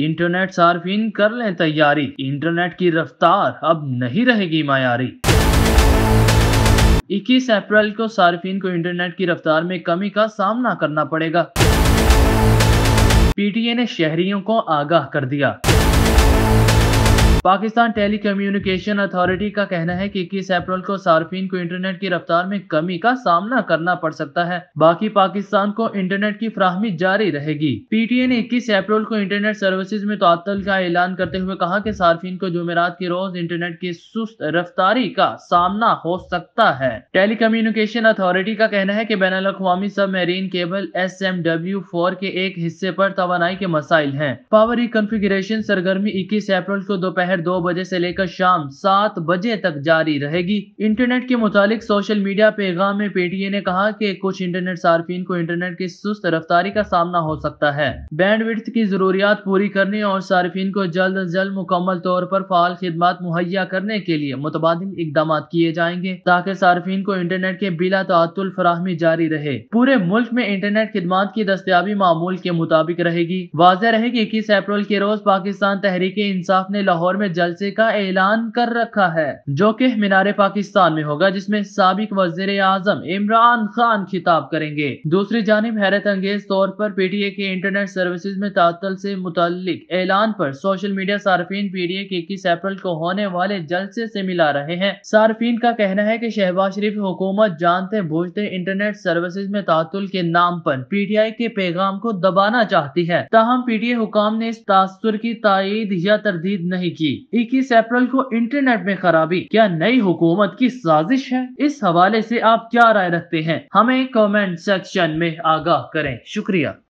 internet सार्फिन कर लें तैयारी इंटरनेट की रफ्तार अब नहीं रहेगी मायारी 21 अप्रैल को सार्फिन को इंटरनेट की रफ्तार में कमी का सामना करना पड़ेगा पीटीए ने शहरियों को आगाह कर दिया पाकिस्तान टेली कम्युनिकेशन अथॉरिटी का कहना है कि इक्कीस अप्रैल को सार्फिन को इंटरनेट की रफ्तार में कमी का सामना करना पड़ सकता है बाकी पाकिस्तान को इंटरनेट की फ्राहमी जारी रहेगी पीटीए ने इक्कीस अप्रैल को इंटरनेट सर्विसेज में तोतल का ऐलान करते हुए कहा की सार्फिन को जुमेरात के रोज इंटरनेट की सुस्त रफ्तारी का सामना हो सकता है टेली कम्युनिकेशन अथॉरिटी का कहना है की बैन अवी submarine cable S M W four के एक हिस्से आरोप तो के मसाइल है पावर रिकन्फिग्रेशन सरगर्मी इक्कीस अप्रैल को दोपहर दोपहर दो बजे से लेकर शाम सात बजे तक जारी रहेगी इंटरनेट के मुतालिक सोशल मीडिया पैगाम में पेटीए ने कहा कि कुछ इंटरनेट सार्फिन को इंटरनेट की सुस्त रफ्तारी का सामना हो सकता है बैंडविड्थ की जरूरियात पूरी करने और सार्फिन को जल्द अज जल्द मुकम्मल तौर पर फाल खिदमत मुहैया करने के लिए मुतबाद इकदाम किए जाएंगे ताकि सार्फिन को इंटरनेट के बिला तातुल फराहमी जारी रहे पूरे मुल्क में इंटरनेट खिदमत की दस्तियाबी मामूल के मुताबिक रहेगी वाजह रहे की इक्कीस अप्रैल के रोज पाकिस्तान तहरीक इंसाफ ने लाहौर में में जलसे का ऐलान कर रखा है जो कि मीनार पाकिस्तान में होगा जिसमे सबक वजीर आजम इमरान खान खिताब करेंगे दूसरी जानब हैरत अंगेज तौर पर पीटीए के इंटरनेट सर्विसेज में तातल से मुतलिक ऐलान पर सोशल मीडिया सार्फिन पीटीए के इक्कीस अप्रैल को होने वाले जलसे से मिला रहे हैं सार्फिन का कहना है की शहबाज शरीफ हुकूमत जानते बूझते इंटरनेट सर्विसेज में तातुल के नाम पर पीटीआई के पैगाम को दबाना चाहती है ताहम पीटीए हुकाम ने इस तासुर की तायद या तरदीद नहीं की इक्कीस अप्रैल को इंटरनेट में खराबी क्या नई हुकूमत की साजिश है इस हवाले से आप क्या राय रखते हैं हमें कमेंट सेक्शन में आगाह करें शुक्रिया